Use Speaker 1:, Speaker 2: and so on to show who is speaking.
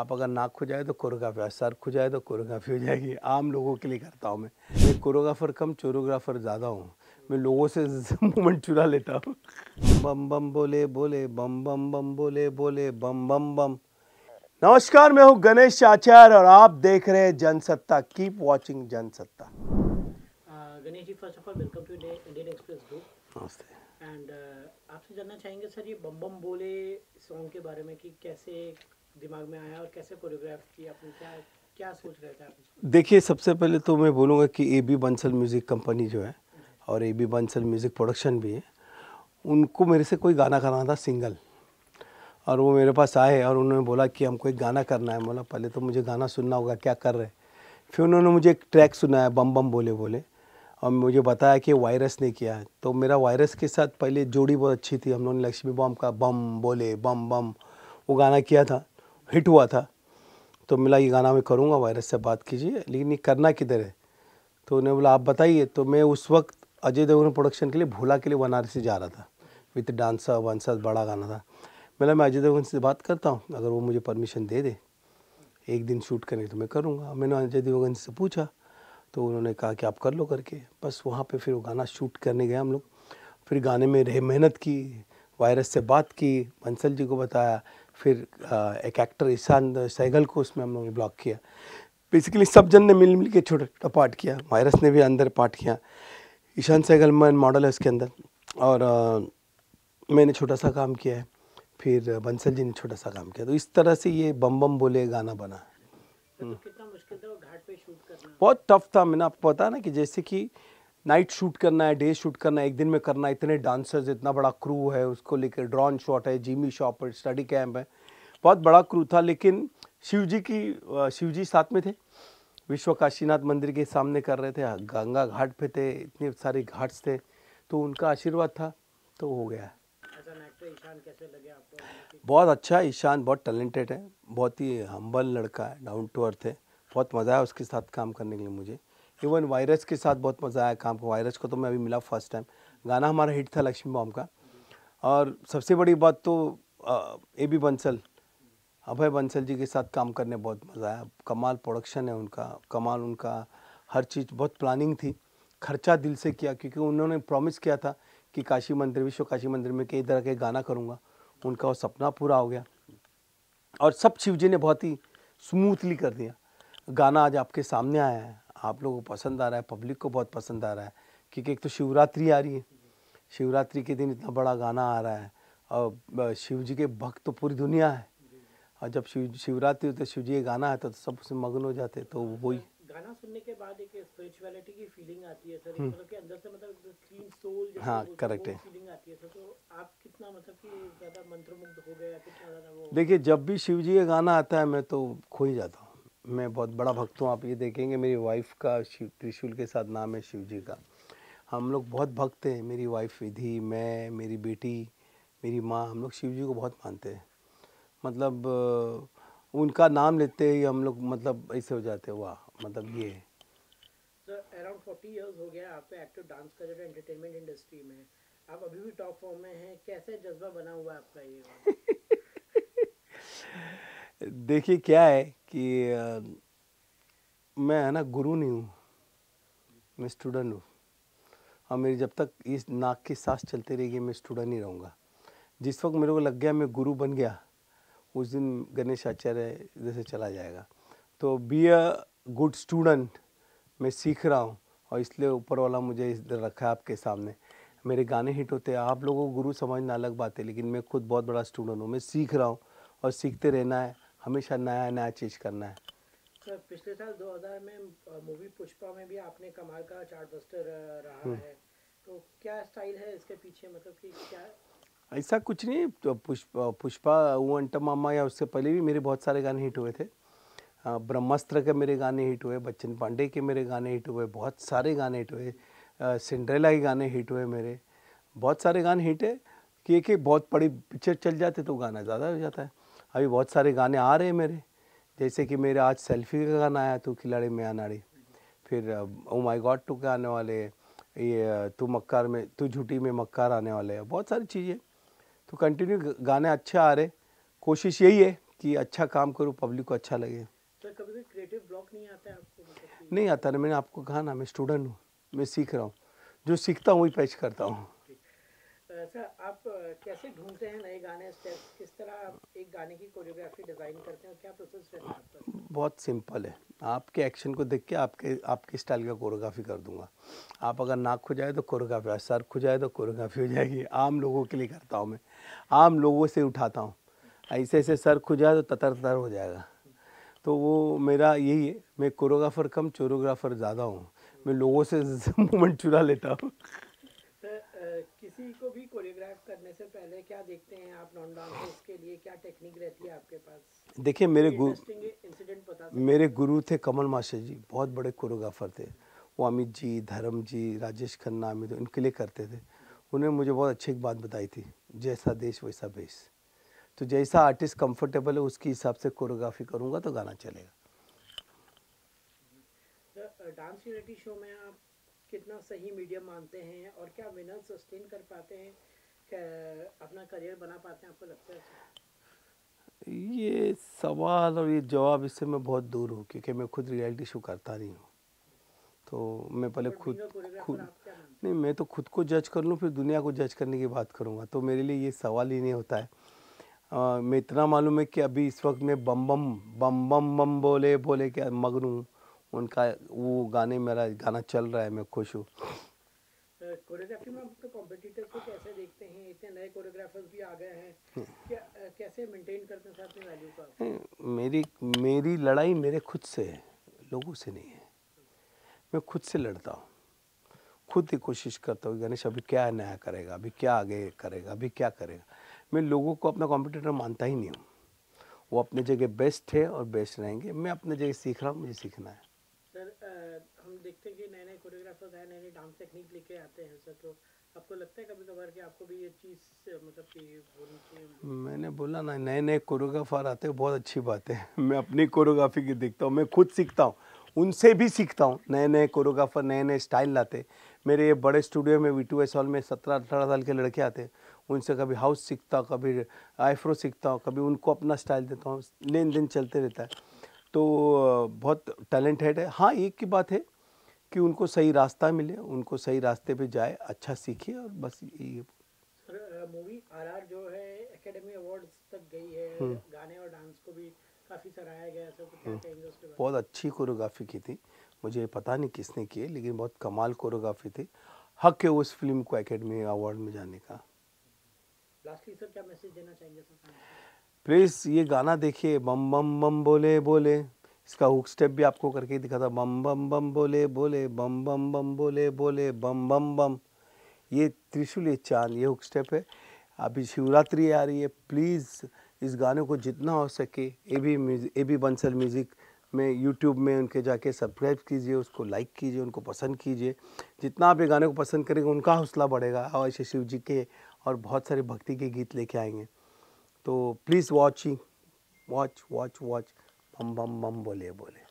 Speaker 1: आप अगर नाक खुजाए तो कोरोग्राफी सर खुजाए तो कोरोग्राफी हो जाएगी आम लोगों के लिए करता हूँ मैं मैं कोरोग्राफर कम चोरोग्राफर ज़्यादा हूँ मैं लोगों से मोमेंट चुरा लेता हूँ बम बम बोले बोले बम बम बम बोले बोले बम बम बम नमस्कार मैं हूँ गणेश आचार्य और आप देख रहे हैं Jansatta keep watching Jansatta
Speaker 2: Ganesh ji first of all welcome to Indian Express group नमस्ते एंड आपसे जानना चाहेंगे सर ये बम बम बोले सॉन्ग के बारे में कि कैसे दिमाग में आया और कैसे कोरियोग्राफ किया आपने क्या क्या सोच रहे थे आप
Speaker 1: देखिए सबसे पहले तो मैं बोलूँगा कि A B Bansal music company जो है और A B Bansal music production भी है उनको मेरे से कोई गाना कराना था सिंगल और वो मेरे पास आए और उन्होंने बोला कि हमको एक गाना करना है बोला पहले तो मुझे गाना सुनना होगा क्या कर रहे फिर उन्होंने मुझे एक ट्रैक सुनाया बम बम बोले बोले और मुझे बताया कि वायरस ने किया है तो मेरा वायरस के साथ पहले जोड़ी बहुत अच्छी थी हम लोगों ने लक्ष्मी बम का बम बोले बम बम वो गाना किया था हिट हुआ था तो मिला ये गाना मैं करूँगा वायरस से बात कीजिए लेकिन ये करना किधर है तो उन्होंने बोला आप बताइए तो मैं उस वक्त अजय देवगन प्रोडक्शन के लिए भोला के लिए वनारस से जा रहा था विथ डांसर वंसर बड़ा गाना था मिला मैं अजय देवगन से बात करता हूँ अगर वो मुझे परमिशन दे दे एक दिन शूट करने तो मैं करूँगा मैंने अजय देवगन से पूछा तो उन्होंने कहा कि आप कर लो करके बस वहाँ पर फिर वो गाना शूट करने गए हम लोग फिर गाने में रहे मेहनत की वायरस से बात की बंसल जी को बताया फिर एक एक्टर ईशान सहगल को उसमें हम लोगों ने ब्लॉक किया बेसिकली सब जन ने मिल मिल के छोटा छोटा पार्ट किया वायरस ने भी अंदर पार्ट किया ईशान सहगल मैन मॉडल है उसके अंदर और आ, मैंने छोटा सा काम किया है फिर बंसल जी ने छोटा सा काम किया तो इस तरह से ये बम बम बोले गाना बना तो तो बहुत टफ था मैंने आपको पता ना कि जैसे कि नाइट शूट करना है डे शूट करना है एक दिन में करना है इतने डांसर्स इतना बड़ा क्रू है उसको लेकर ड्रॉन शॉट है जिमी शॉप है स्टडी कैम्प है बहुत बड़ा क्रू था लेकिन शिव जी की शिव जी साथ में थे विश्व काशीनाथ मंदिर के सामने कर रहे थे गंगा घाट पे थे इतने सारे घाट्स थे तो उनका आशीर्वाद था तो हो गया बहुत अच्छा ईशान बहुत टैलेंटेड है बहुत ही हम्बल लड़का है डाउन टू अर्थ है बहुत मज़ा आया उसके साथ काम करने के लिए मुझे इवन वायरस के साथ बहुत मज़ा आया काम को वायरस को तो मैं अभी मिला फर्स्ट टाइम गाना हमारा हिट था लक्ष्मी बॉम का और सबसे बड़ी बात तो ए बी बंसल अभय बंसल जी के साथ काम करने बहुत मज़ा आया कमाल प्रोडक्शन है उनका कमाल उनका हर चीज़ बहुत प्लानिंग थी खर्चा दिल से किया क्योंकि उन्होंने प्रॉमिस किया था कि काशी मंदिर विश्व काशी मंदिर में कई तरह के गाना करूँगा उनका वो सपना पूरा हो गया और सब शिव जी ने बहुत ही स्मूथली कर दिया गाना आज आपके सामने आया है आप लोगों को पसंद आ रहा है पब्लिक को बहुत पसंद आ रहा है क्योंकि एक तो शिवरात्रि आ रही है शिवरात्रि के दिन इतना बड़ा गाना आ रहा है और शिव जी के भक्त तो पूरी दुनिया है और जब शिव शिवरात्रि होते शिव जी का गाना है तो सब उसमें मग्न हो जाते तो हाँ, वही
Speaker 2: गाना सुनने के बाद एक स्पिरिचुअलिटी की फीलिंग आती है सर मतलब हम्म। कि अंदर से मतलब क्लीन सोल जैसे हाँ करेक्ट है फीलिंग आती है सर तो आप कितना मतलब कि ज़्यादा मंत्रमुग्ध हो गया कितना ज़्यादा
Speaker 1: वो देखिए जब भी शिव जी का गाना आता है मैं तो खो ही जाता हूँ मैं बहुत बड़ा भक्त हूँ आप ये देखेंगे मेरी वाइफ का शिव त्रिशूल के साथ नाम है शिव जी का हम लोग बहुत भक्त हैं मेरी वाइफ विधि मैं मेरी बेटी मेरी माँ हम लोग शिव जी को बहुत मानते हैं मतलब उनका नाम लेते ही हम लोग मतलब ऐसे हो जाते हैं वाह मतलब
Speaker 2: ये ये
Speaker 1: देखिए क्या है कि मैं है ना गुरु नहीं हूँ मैं स्टूडेंट हूँ और मेरी जब तक इस नाक की सांस चलती रहेगी मैं स्टूडेंट ही रहूँगा जिस वक्त मेरे को लग गया मैं गुरु बन गया उस दिन गणेश आचार्य जैसे चला जाएगा तो बी अ गुड स्टूडेंट मैं सीख रहा हूँ और इसलिए ऊपर वाला मुझे इस रखा है आपके सामने मेरे गाने हिट होते हैं आप लोगों को गुरु समझना अलग बात है लेकिन मैं खुद बहुत बड़ा स्टूडेंट हूँ मैं सीख रहा हूँ और सीखते रहना है हमेशा नया नया चीज़ करना है
Speaker 2: सर पिछले साल 2000 में मूवी पुष्पा में भी आपने कमाल का चार्टबस्टर रहा हम्म। है तो क्या स्टाइल है इसके पीछे मतलब कि क्या
Speaker 1: ऐसा कुछ नहीं तो पुष्पा पुष्पा वो अंटा मामा या उससे पहले भी मेरे बहुत सारे गाने हिट हुए थे ब्रह्मास्त्र के मेरे गाने हिट हुए बच्चन पांडे के मेरे गाने हिट हुए बहुत सारे गाने हिट हुए सिंड्रेला के गाने हिट हुए मेरे बहुत सारे गाने हिट है कि एक एक बहुत बड़ी पिक्चर चल जाते तो गाना ज़्यादा हो जाता है अभी बहुत सारे गाने आ रहे हैं मेरे जैसे कि मेरे आज सेल्फी का गाना आया तू खिलाड़ी में नाड़ी फिर ओ माय गॉड टू के आने वाले ये तू मक्कार में तू झूठी में मक्कार आने वाले हैं बहुत सारी चीज़ें तो कंटिन्यू गाने अच्छे आ रहे कोशिश यही है कि अच्छा काम करूँ पब्लिक को अच्छा लगे
Speaker 2: सर तो कभी क्रिएटिव ब्लॉक नहीं आता है आपको
Speaker 1: मतलब नहीं आता ना मैंने आपको कहा ना मैं स्टूडेंट हूँ मैं सीख रहा हूँ जो सीखता हूँ वही पेश करता हूँ
Speaker 2: तो सर आप कैसे ढूंढते हैं नए गाने स्टेप्स किस तरह आप एक गाने की कोरियोग्राफी डिज़ाइन करते हैं क्या प्रोसेस रहता है
Speaker 1: आपका बहुत सिंपल है आपके एक्शन को देख के आपके आपके स्टाइल का कोरियोग्राफी कर दूंगा आप अगर नाक खो जाए तो कोरियोग्राफी सर खो जाए तो कोरियोग्राफी हो जाएगी आम लोगों के लिए करता हूँ मैं आम लोगों से उठाता हूँ ऐसे ऐसे सर खो जाए तो ततर ततर हो जाएगा तो वो मेरा यही है मैं कोरियोग्राफर कम चोरोग्राफर ज़्यादा हूँ मैं लोगों से मूवमेंट चुरा लेता हूँ
Speaker 2: किसी को भी कोरियोग्राफ करने से पहले क्या देखते हैं आप नॉन डांसर्स के लिए क्या टेक्निक रहती है आपके पास
Speaker 1: देखिए मेरे गुरु इंसिडेंट बता मेरे गुरु थे कमल मास्टर जी बहुत बड़े कोरियोग्राफर थे वो अमित जी धर्म जी राजेश खन्ना अमित इनके लिए करते थे उन्होंने मुझे बहुत अच्छी एक बात बताई थी जैसा देश वैसा भेस तो जैसा आर्टिस्ट कंफर्टेबल है उसके हिसाब से कोरियोग्राफी करूँगा तो गाना चलेगा
Speaker 2: डांस रियलिटी शो में आप कितना सही मीडियम मानते हैं और क्या विनर सस्टेन कर पाते हैं अपना करियर बना पाते हैं आपको लगता है अच्छा?
Speaker 1: ये सवाल और ये जवाब इससे मैं बहुत दूर हूँ क्योंकि मैं खुद रियलिटी शो करता नहीं हूँ तो मैं पहले खुद खुद नहीं मैं तो खुद को जज कर लूँ फिर दुनिया को जज करने की बात करूँगा तो मेरे लिए ये सवाल ही नहीं होता है आ, मैं इतना मालूम है कि अभी इस वक्त मैं बम बम बम बम बम बोले बोले क्या मगन हूँ उनका वो गाने मेरा गाना चल रहा है मैं खुश हूँ
Speaker 2: कोरियोग्राफी में कॉम्पिटिटर तो को कैसे देखते हैं इतने नए भी आ गए हैं हम्म। क्या कैसे मेंटेन करते हैं वैल्यू का
Speaker 1: हम्म, मेरी मेरी लड़ाई मेरे खुद से है लोगों से नहीं है मैं खुद से लड़ता हूँ खुद ही कोशिश करता हूँ गणेश अभी क्या नया करेगा अभी क्या आगे करेगा अभी क्या करेगा मैं लोगों को अपना कॉम्पिटिटर मानता ही नहीं हूँ वो अपने जगह बेस्ट है और बेस्ट रहेंगे मैं अपने जगह सीख रहा हूँ मुझे सीखना है
Speaker 2: हम देखते हैं कि नए नए कोरियोग्राफर्स आए नए नए डांस टेक्निक लेके आते हैं सर तो आपको लगता है कभी कभार कि आपको भी ये चीज़ मतलब
Speaker 1: कि मैंने बोला ना नए नए कोरियोग्राफर आते हैं बहुत अच्छी बात है मैं अपनी कोरियोग्राफी की देखता हूँ मैं खुद सीखता हूँ उनसे भी सीखता हूँ नए नए कोरियोग्राफर नए नए स्टाइल लाते मेरे ये बड़े स्टूडियो में वी टू एस हॉल में सत्रह अठारह साल के लड़के आते हैं उनसे कभी हाउस सीखता हूँ कभी आईफ्रो सीखता हूँ कभी उनको अपना स्टाइल देता हूँ लेन देन चलते रहता है तो बहुत टैलेंट हेड है हाँ एक की बात है कि उनको सही रास्ता मिले उनको सही रास्ते पे जाए अच्छा सीखे और बस ये
Speaker 2: मूवी आरआर जो है एकेडमी अवार्ड्स तक गई है हम्म। गाने और डांस को भी काफ़ी सराहाया गया
Speaker 1: सब तो हम्म। बहुत अच्छी कोरियोग्राफी की थी मुझे पता नहीं किसने किए लेकिन बहुत कमाल कोरियोग्राफी थी हक है उस फिल्म को एकेडमी अवार्ड में जाने का
Speaker 2: लास्टली सर क्या मैसेज देना चाहेंगे सर
Speaker 1: प्लीज़ ये गाना देखिए बम बम बम बोले बोले इसका हुक स्टेप भी आपको करके दिखा था बम बम बम बोले बोले बम बम बम बोले बोले बम बम बम ये त्रिशूल ये चांद ये हुक स्टेप है अभी शिवरात्रि आ रही है प्लीज़ इस गाने को जितना हो सके A B A B Bansal music में यूट्यूब में उनके जाके सब्सक्राइब कीजिए उसको लाइक कीजिए उनको पसंद कीजिए जितना आप ये गाने को पसंद करेंगे उनका हौसला बढ़ेगा और ऐसे शिव जी के और बहुत सारे भक्ति के गीत लेके आएंगे तो please watching watch watch watch बम बम बम बोले बोले